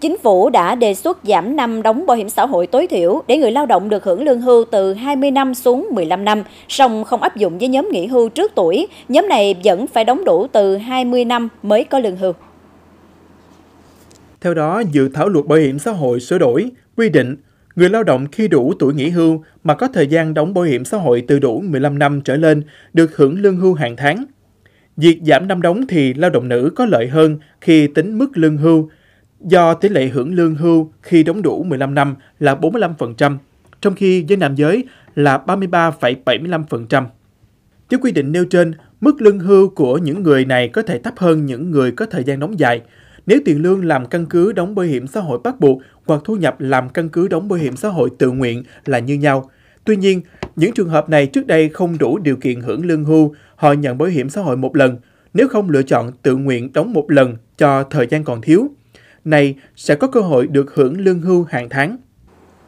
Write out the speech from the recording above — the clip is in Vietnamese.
Chính phủ đã đề xuất giảm năm đóng bảo hiểm xã hội tối thiểu để người lao động được hưởng lương hưu từ 20 năm xuống 15 năm, song không áp dụng với nhóm nghỉ hưu trước tuổi. Nhóm này vẫn phải đóng đủ từ 20 năm mới có lương hưu. Theo đó, dự thảo luật bảo hiểm xã hội sửa đổi quy định người lao động khi đủ tuổi nghỉ hưu mà có thời gian đóng bảo hiểm xã hội từ đủ 15 năm trở lên được hưởng lương hưu hàng tháng. Việc giảm năm đóng thì lao động nữ có lợi hơn khi tính mức lương hưu do tỷ lệ hưởng lương hưu khi đóng đủ 15 năm là 45%, trong khi với nam giới là 33,75%. Theo quy định nêu trên, mức lương hưu của những người này có thể thấp hơn những người có thời gian đóng dài. Nếu tiền lương làm căn cứ đóng bảo hiểm xã hội bắt buộc hoặc thu nhập làm căn cứ đóng bảo hiểm xã hội tự nguyện là như nhau. Tuy nhiên, những trường hợp này trước đây không đủ điều kiện hưởng lương hưu, họ nhận bảo hiểm xã hội một lần, nếu không lựa chọn tự nguyện đóng một lần cho thời gian còn thiếu này sẽ có cơ hội được hưởng lương hưu hàng tháng.